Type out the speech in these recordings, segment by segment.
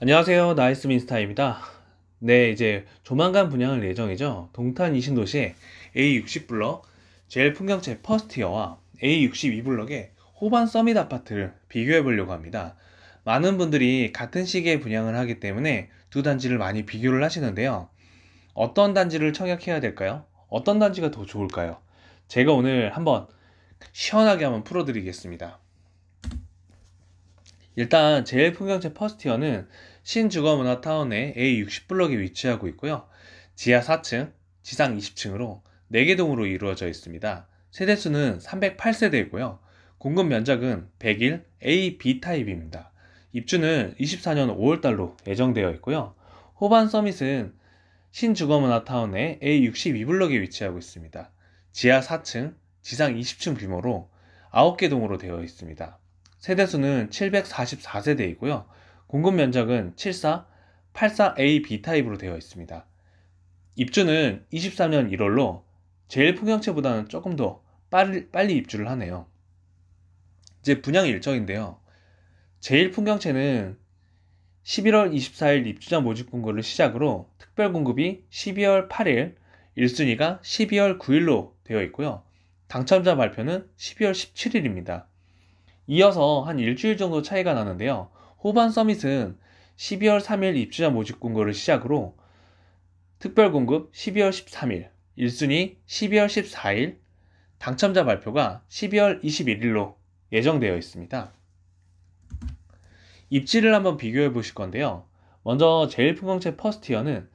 안녕하세요. 나이스민스타입니다. 네, 이제 조만간 분양할 예정이죠. 동탄 이신도시의 A60블럭 제일 풍경채 퍼스트어와 A62블럭의 호반 서밋 아파트를 비교해 보려고 합니다. 많은 분들이 같은 시기에 분양을 하기 때문에 두 단지를 많이 비교를 하시는데요. 어떤 단지를 청약해야 될까요? 어떤 단지가 더 좋을까요? 제가 오늘 한번 시원하게 한번 풀어드리겠습니다. 일단 제일 풍경채 퍼스티어는 신주거문화타운의 A60블럭에 위치하고 있고요. 지하 4층, 지상 20층으로 4개 동으로 이루어져 있습니다. 세대수는 308세대이고요. 공급 면적은 101 A, B 타입입니다. 입주는 24년 5월달로 예정되어 있고요. 호반 서밋은 신주거문화타운의 A62블럭에 위치하고 있습니다. 지하 4층, 지상 20층 규모로 9개 동으로 되어 있습니다. 세대수는 744세대이고요. 공급 면적은 74, 84A, B 타입으로 되어 있습니다. 입주는 23년 1월로 제일 풍경채보다는 조금 더 빨리, 빨리 입주를 하네요. 이제 분양 일정인데요. 제일 풍경채는 11월 24일 입주자 모집 공고를 시작으로 특별 공급이 12월 8일, 1순위가 12월 9일로 되어 있고요. 당첨자 발표는 12월 17일입니다. 이어서 한 일주일 정도 차이가 나는데요. 호반 서밋은 12월 3일 입주자 모집 공고를 시작으로 특별 공급 12월 13일, 1순위 12월 14일, 당첨자 발표가 12월 21일로 예정되어 있습니다. 입지를 한번 비교해 보실 건데요. 먼저 제일풍광채 퍼스티어는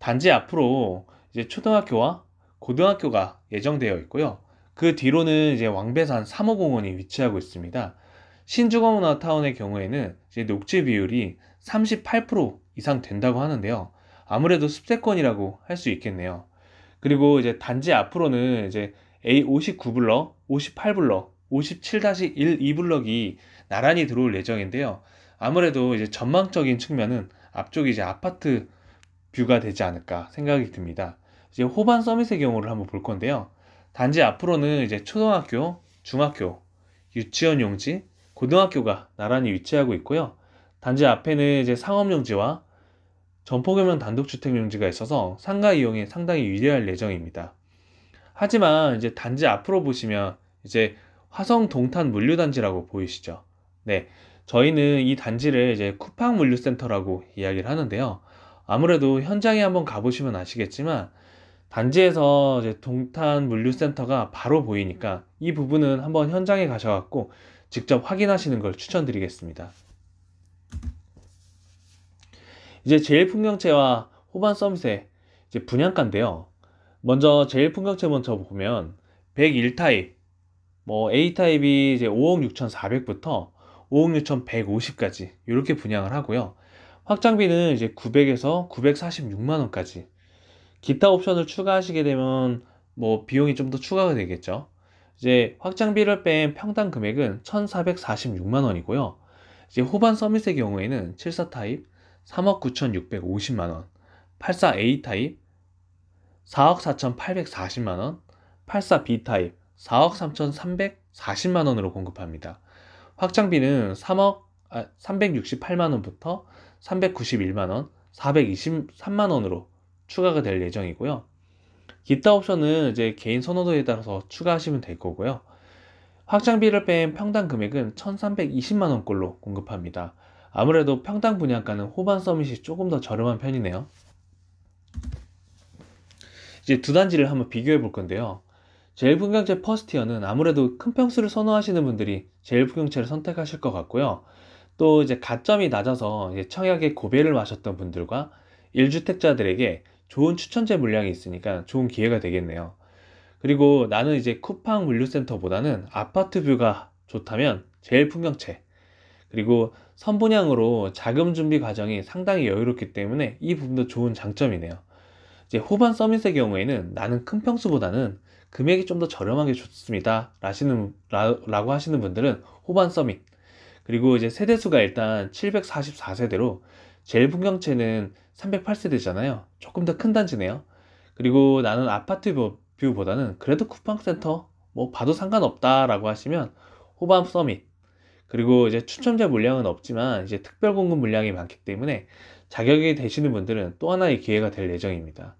단지 앞으로 이제 초등학교와 고등학교가 예정되어 있고요. 그 뒤로는 이제 왕배산 3호공원이 위치하고 있습니다. 신주거 문화타운의 경우에는 이제 녹지 비율이 38% 이상 된다고 하는데요. 아무래도 습세권이라고할 수 있겠네요. 그리고 이제 단지 앞으로는 이제 A59블럭, 58블럭, 57-1, 2블럭이 나란히 들어올 예정인데요. 아무래도 이제 전망적인 측면은 앞쪽이 이제 아파트 뷰가 되지 않을까 생각이 듭니다. 이제 호반 서밋의 경우를 한번 볼 건데요. 단지 앞으로는 이제 초등학교, 중학교, 유치원 용지, 고등학교가 나란히 위치하고 있고요. 단지 앞에는 이제 상업용지와 전포교면 단독주택용지가 있어서 상가 이용에 상당히 유리할 예정입니다. 하지만 이제 단지 앞으로 보시면 이제 화성 동탄 물류단지라고 보이시죠. 네. 저희는 이 단지를 이제 쿠팡 물류센터라고 이야기를 하는데요. 아무래도 현장에 한번 가보시면 아시겠지만 단지에서 이제 동탄 물류센터가 바로 보이니까 이 부분은 한번 현장에 가셔갖고 직접 확인하시는 걸 추천드리겠습니다. 이제 제일 풍경채와 호반 썸세 이제 분양가인데요. 먼저 제일 풍경채 먼저 보면 101타입 뭐 A타입이 이제 5억 6,400부터 5억 6,150까지 이렇게 분양을 하고요. 확장비는 이제 900에서 946만 원까지. 기타 옵션을 추가하시게 되면 뭐 비용이 좀 더 추가가 되겠죠. 이제 확장비를 뺀 평당 금액은 1,446만 원이고요. 이제 후반 서밋의 경우에는 74 타입 3억 9,650만 원, 84A 타입 4억 4,840만 원, 84B 타입 4억 3,340만 원으로 공급합니다. 확장비는 3억 아, 368만 원부터 391만 원, 423만 원으로 추가가 될 예정이고요. 기타 옵션은 이제 개인 선호도에 따라서 추가하시면 될 거고요. 확장비를 뺀 평당 금액은 1320만원꼴로 공급합니다. 아무래도 평당 분양가는 호반 서밋이 조금 더 저렴한 편이네요. 이제 두 단지를 한번 비교해 볼 건데요. 제일풍경제 퍼스티어는 아무래도 큰 평수를 선호하시는 분들이 제일풍경채를 선택하실 것 같고요. 또 이제 가점이 낮아서 청약에 고배를 마셨던 분들과 1주택자들에게 좋은 추천제 물량이 있으니까 좋은 기회가 되겠네요. 그리고 나는 이제 쿠팡 물류센터보다는 아파트 뷰가 좋다면 제일 풍경채. 그리고 선분양으로 자금 준비 과정이 상당히 여유롭기 때문에 이 부분도 좋은 장점이네요. 이제 후반 서밋의 경우에는 나는 큰 평수보다는 금액이 좀 더 저렴하게 좋습니다. 라시는, 라, 라고 하시는 분들은 후반 서밋. 그리고 이제 세대수가 일단 744세대로 제일 풍경채는 308세대잖아요. 조금 더 큰 단지네요. 그리고 나는 아파트 뷰보다는 그래도 쿠팡센터 뭐 봐도 상관없다라고 하시면 호밤 서밋 그리고 이제 추첨자 물량은 없지만 이제 특별 공급 물량이 많기 때문에 자격이 되시는 분들은 또 하나의 기회가 될 예정입니다.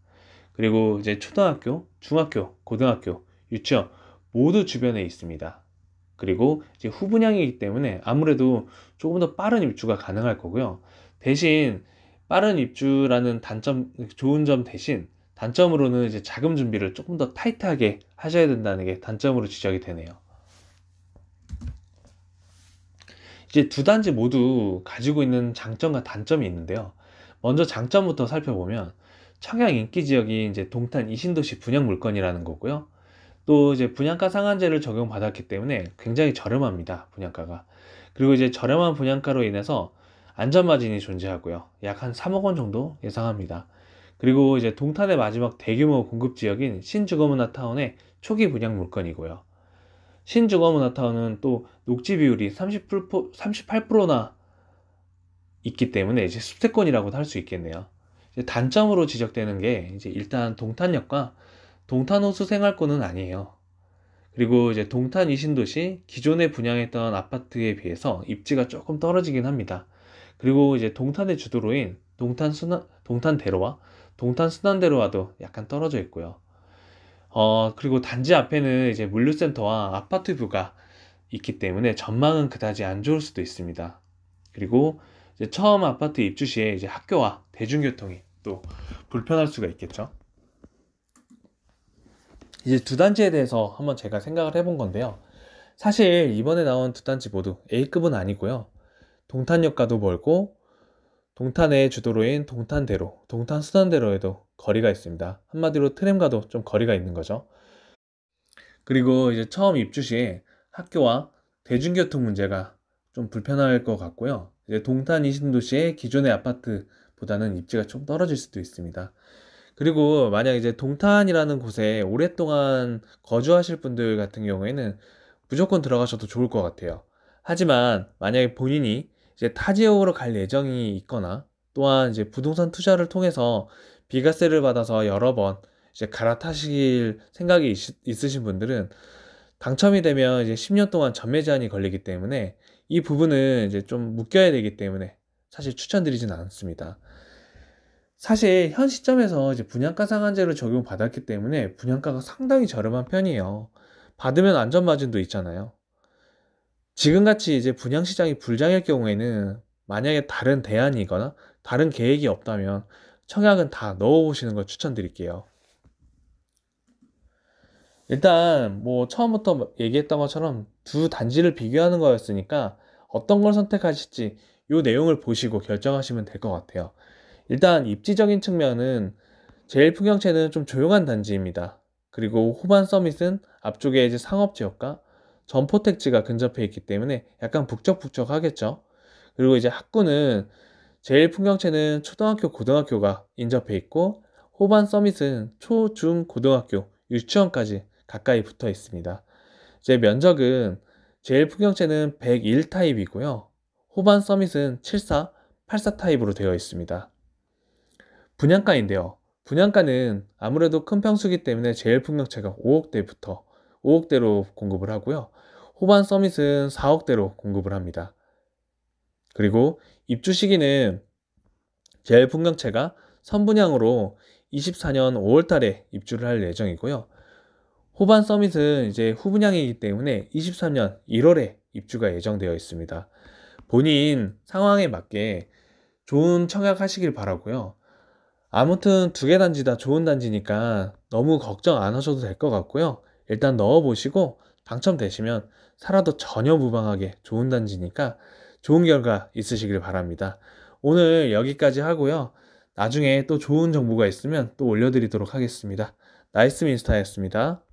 그리고 이제 초등학교, 중학교, 고등학교, 유치원 모두 주변에 있습니다. 그리고 이제 후분양이기 때문에 아무래도 조금 더 빠른 입주가 가능할 거고요. 대신 빠른 입주라는 단점, 좋은 점 대신 단점으로는 이제 자금 준비를 조금 더 타이트하게 하셔야 된다는 게 단점으로 지적이 되네요. 이제 두 단지 모두 가지고 있는 장점과 단점이 있는데요. 먼저 장점부터 살펴보면 청약 인기 지역이 이제 동탄 이신도시 분양 물건이라는 거고요. 또 이제 분양가 상한제를 적용받았기 때문에 굉장히 저렴합니다. 분양가가. 그리고 이제 저렴한 분양가로 인해서 안전마진이 존재하고요. 약 한 3억 원 정도 예상합니다. 그리고 이제 동탄의 마지막 대규모 공급 지역인 신주거문화타운의 초기 분양 물건이고요. 신주거문화타운은 또 녹지 비율이 30%, 38%나 있기 때문에 이제 수세권이라고도할 수 있겠네요. 단점으로 지적되는 게 이제 일단 동탄역과 동탄호수 생활권은 아니에요. 그리고 이제 동탄 이신도시 기존에 분양했던 아파트에 비해서 입지가 조금 떨어지긴 합니다. 그리고 이제 동탄의 주도로인 동탄 순환 동탄대로와 동탄 순환대로와도 약간 떨어져 있고요. 어 그리고 단지 앞에는 이제 물류센터와 아파트 뷰가 있기 때문에 전망은 그다지 안 좋을 수도 있습니다. 그리고 이제 처음 아파트 입주 시에 이제 학교와 대중교통이 또 불편할 수가 있겠죠. 이제 두 단지에 대해서 한번 제가 생각을 해본 건데요. 사실 이번에 나온 두 단지 모두 A급은 아니고요. 동탄역과도 멀고 동탄의 주도로인 동탄대로, 동탄수단대로에도 거리가 있습니다. 한마디로 트램과도 좀 거리가 있는 거죠. 그리고 이제 처음 입주 시에 학교와 대중교통 문제가 좀 불편할 것 같고요. 이제 동탄 이신도시의 기존의 아파트보다는 입지가 좀 떨어질 수도 있습니다. 그리고 만약 이제 동탄이라는 곳에 오랫동안 거주하실 분들 같은 경우에는 무조건 들어가셔도 좋을 것 같아요. 하지만 만약에 본인이 이제 타 지역으로 갈 예정이 있거나 또한 이제 부동산 투자를 통해서 비과세를 받아서 여러 번 이제 갈아타실 생각이 있, 으신 분들은 당첨이 되면 이제 10년 동안 전매 제한이 걸리기 때문에 이 부분은 이제 좀 묶여야 되기 때문에 사실 추천드리진 않습니다. 사실 현 시점에서 이제 분양가 상한제를 적용받았기 때문에 분양가가 상당히 저렴한 편이에요. 받으면 안전 마진도 있잖아요. 지금같이 이제 분양시장이 불장일 경우에는 만약에 다른 대안이거나 다른 계획이 없다면 청약은 다 넣어보시는 걸 추천드릴게요. 일단 뭐 처음부터 얘기했던 것처럼 두 단지를 비교하는 거였으니까 어떤 걸 선택하실지 이 내용을 보시고 결정하시면 될 것 같아요. 일단 입지적인 측면은 제일 풍경채는 좀 조용한 단지입니다. 그리고 호반 서밋은 앞쪽에 이제 상업 지역과 전포택지가 근접해 있기 때문에 약간 북적북적하겠죠. 그리고 이제 학군은 제일 풍경채는 초등학교, 고등학교가 인접해 있고 호반 서밋은 초, 중, 고등학교, 유치원까지 가까이 붙어 있습니다. 이제 면적은 제일 풍경채는 101 타입이고요. 호반 서밋은 74, 84 타입으로 되어 있습니다. 분양가인데요. 분양가는 아무래도 큰 평수기 때문에 제일 풍경채가 5억대부터 5억대로 공급을 하고요. 후반 서밋은 4억대로 공급을 합니다. 그리고 입주 시기는 제일 풍경채가 선분양으로 24년 5월 달에 입주를 할 예정이고요. 후반 서밋은 이제 후분양이기 때문에 23년 1월에 입주가 예정되어 있습니다. 본인 상황에 맞게 좋은 청약하시길 바라고요. 아무튼 두 개 단지 다 좋은 단지니까 너무 걱정 안 하셔도 될 것 같고요. 일단 넣어보시고 당첨되시면 살아도 전혀 무방하게 좋은 단지니까 좋은 결과 있으시길 바랍니다. 오늘 여기까지 하고요. 나중에 또 좋은 정보가 있으면 또 올려드리도록 하겠습니다. 나이스 민스타였습니다.